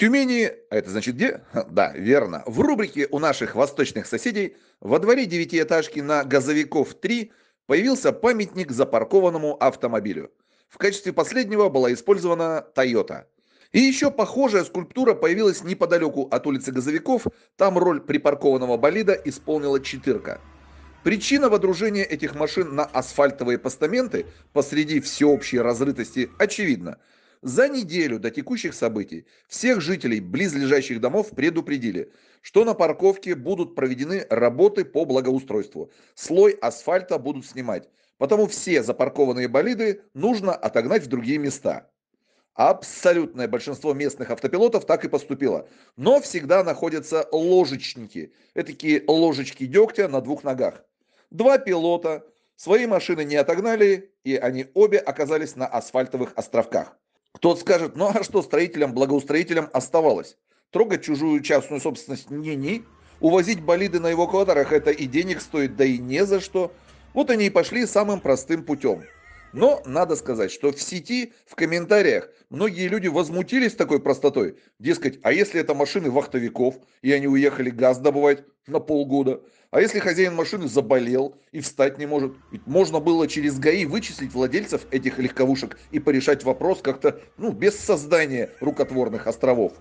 Тюмени, а это значит где? Да, верно. В рубрике у наших восточных соседей во дворе девятиэтажки на Газовиков 3 появился памятник запаркованному автомобилю. В качестве последнего была использована Тойота. И еще похожая скульптура появилась неподалеку от улицы Газовиков, там роль припаркованного болида исполнила четырка. Причина водружения этих машин на асфальтовые постаменты посреди всеобщей разрытости очевидна – за неделю до текущих событий всех жителей близлежащих домов предупредили, что на парковке будут проведены работы по благоустройству. Слой асфальта будут снимать. Потому все запаркованные болиды нужно отогнать в другие места. Абсолютное большинство местных автопилотов так и поступило. Но всегда находятся ложечники. такие ложечки дегтя на двух ногах. Два пилота свои машины не отогнали, и они обе оказались на асфальтовых островках. Кто-то скажет, ну а что строителям, благоустроителям оставалось? Трогать чужую частную собственность не-не. Увозить болиды на эвакуаторах это и денег стоит, да и не за что. Вот они и пошли самым простым путем. Но надо сказать, что в сети, в комментариях, многие люди возмутились такой простотой. Дескать, а если это машины вахтовиков, и они уехали газ добывать, на полгода. А если хозяин машины заболел и встать не может? Ведь можно было через ГАИ вычислить владельцев этих легковушек и порешать вопрос как-то, ну, без создания рукотворных островов.